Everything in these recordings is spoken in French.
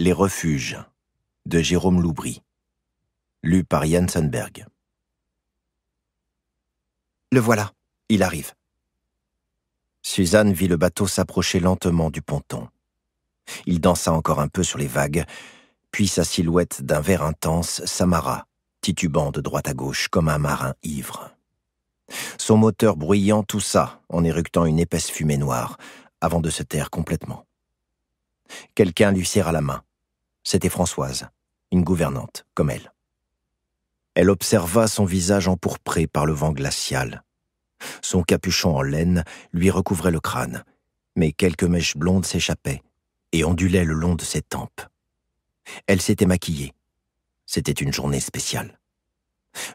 Les refuges de Jérôme Loubry, lu par Jensenberg. Le voilà, il arrive. Suzanne vit le bateau s'approcher lentement du ponton. Il dansa encore un peu sur les vagues, puis sa silhouette d'un vert intense s'amarra, titubant de droite à gauche comme un marin ivre. Son moteur bruyant toussa en éructant une épaisse fumée noire, avant de se taire complètement. Quelqu'un lui serra la main. C'était Françoise, une gouvernante, comme elle. Elle observa son visage empourpré par le vent glacial. Son capuchon en laine lui recouvrait le crâne, mais quelques mèches blondes s'échappaient et ondulaient le long de ses tempes. Elle s'était maquillée. C'était une journée spéciale.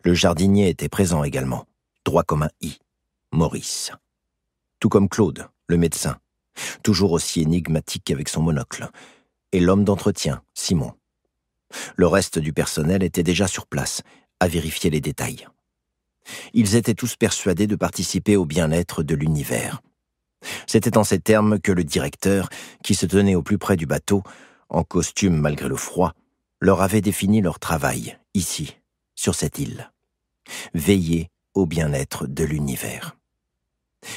Le jardinier était présent également, droit comme un i, Maurice. Tout comme Claude, le médecin, toujours aussi énigmatique avec son monocle, et l'homme d'entretien, Simon. Le reste du personnel était déjà sur place, à vérifier les détails. Ils étaient tous persuadés de participer au bien-être de l'univers. C'était en ces termes que le directeur, qui se tenait au plus près du bateau, en costume malgré le froid, leur avait défini leur travail, ici, sur cette île. Veiller au bien-être de l'univers.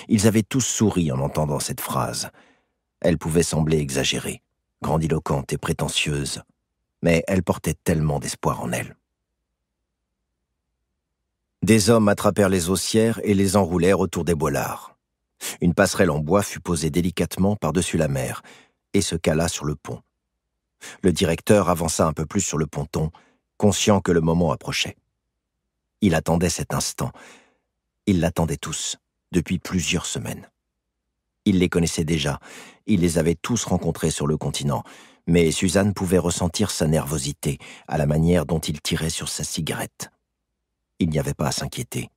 Ils avaient tous souri en entendant cette phrase. Elle pouvait sembler exagérée grandiloquente et prétentieuse, mais elle portait tellement d'espoir en elle. Des hommes attrapèrent les haussières et les enroulèrent autour des boilards. Une passerelle en bois fut posée délicatement par-dessus la mer et se cala sur le pont. Le directeur avança un peu plus sur le ponton, conscient que le moment approchait. Il attendait cet instant. Il l'attendait tous, depuis plusieurs semaines il les connaissait déjà. Il les avait tous rencontrés sur le continent. Mais Suzanne pouvait ressentir sa nervosité à la manière dont il tirait sur sa cigarette. Il n'y avait pas à s'inquiéter.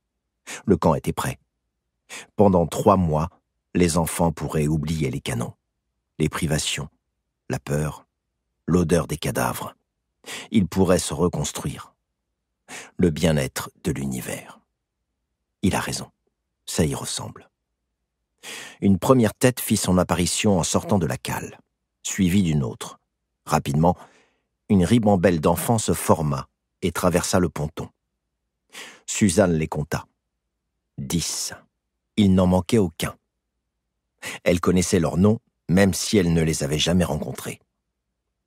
Le camp était prêt. Pendant trois mois, les enfants pourraient oublier les canons, les privations, la peur, l'odeur des cadavres. Ils pourraient se reconstruire. Le bien-être de l'univers. Il a raison. Ça y ressemble. Une première tête fit son apparition en sortant de la cale, suivie d'une autre. Rapidement, une ribambelle d'enfants se forma et traversa le ponton. Suzanne les compta. Dix. Il n'en manquait aucun. Elle connaissait leurs noms, même si elle ne les avait jamais rencontrés.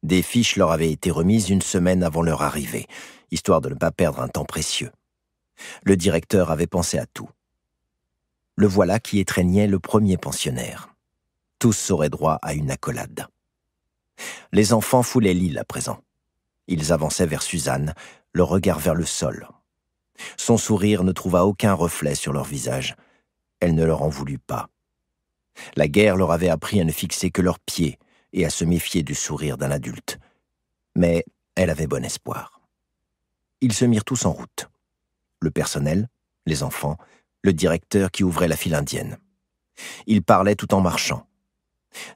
Des fiches leur avaient été remises une semaine avant leur arrivée, histoire de ne pas perdre un temps précieux. Le directeur avait pensé à tout le voilà qui étreignait le premier pensionnaire. Tous auraient droit à une accolade. Les enfants foulaient l'île à présent. Ils avançaient vers Suzanne, le regard vers le sol. Son sourire ne trouva aucun reflet sur leur visage. Elle ne leur en voulut pas. La guerre leur avait appris à ne fixer que leurs pieds et à se méfier du sourire d'un adulte. Mais elle avait bon espoir. Ils se mirent tous en route. Le personnel, les enfants, le directeur qui ouvrait la file indienne. Il parlait tout en marchant.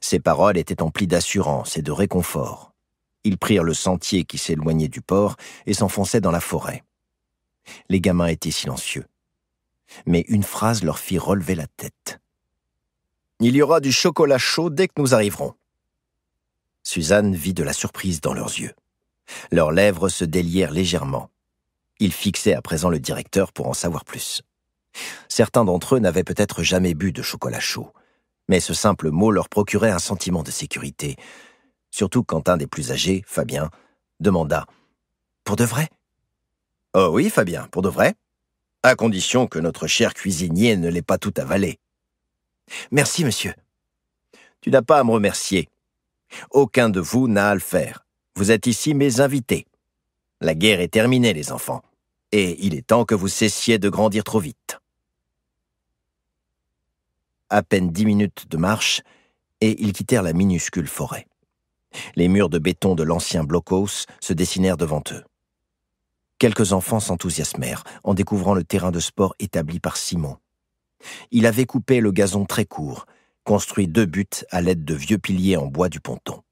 Ses paroles étaient emplies d'assurance et de réconfort. Ils prirent le sentier qui s'éloignait du port et s'enfonçaient dans la forêt. Les gamins étaient silencieux. Mais une phrase leur fit relever la tête. Il y aura du chocolat chaud dès que nous arriverons. Suzanne vit de la surprise dans leurs yeux. Leurs lèvres se délièrent légèrement. Ils fixaient à présent le directeur pour en savoir plus. Certains d'entre eux n'avaient peut-être jamais bu de chocolat chaud, mais ce simple mot leur procurait un sentiment de sécurité, surtout quand un des plus âgés, Fabien, demanda Pour de vrai Oh oui, Fabien, pour de vrai, à condition que notre cher cuisinier ne l'ait pas tout avalé. Merci, monsieur. Tu n'as pas à me remercier. Aucun de vous n'a à le faire. Vous êtes ici mes invités. La guerre est terminée, les enfants, et il est temps que vous cessiez de grandir trop vite à peine dix minutes de marche, et ils quittèrent la minuscule forêt. Les murs de béton de l'ancien blockhaus se dessinèrent devant eux. Quelques enfants s'enthousiasmèrent en découvrant le terrain de sport établi par Simon. Il avait coupé le gazon très court, construit deux buts à l'aide de vieux piliers en bois du ponton.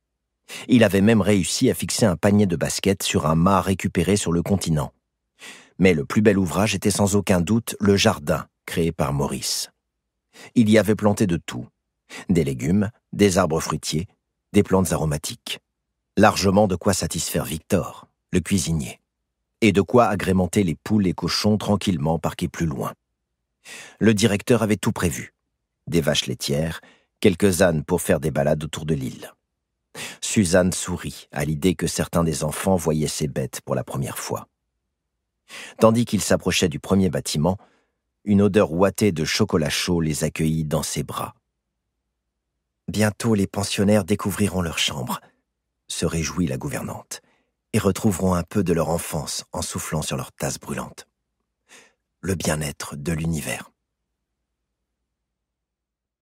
Il avait même réussi à fixer un panier de basket sur un mât récupéré sur le continent. Mais le plus bel ouvrage était sans aucun doute le jardin créé par Maurice. Il y avait planté de tout. Des légumes, des arbres fruitiers, des plantes aromatiques. Largement de quoi satisfaire Victor, le cuisinier. Et de quoi agrémenter les poules et cochons tranquillement parqués plus loin. Le directeur avait tout prévu. Des vaches laitières, quelques ânes pour faire des balades autour de l'île. Suzanne sourit à l'idée que certains des enfants voyaient ces bêtes pour la première fois. Tandis qu'ils s'approchaient du premier bâtiment, une odeur ouatée de chocolat chaud les accueillit dans ses bras. Bientôt les pensionnaires découvriront leur chambre, se réjouit la gouvernante, et retrouveront un peu de leur enfance en soufflant sur leur tasse brûlante. Le bien-être de l'univers.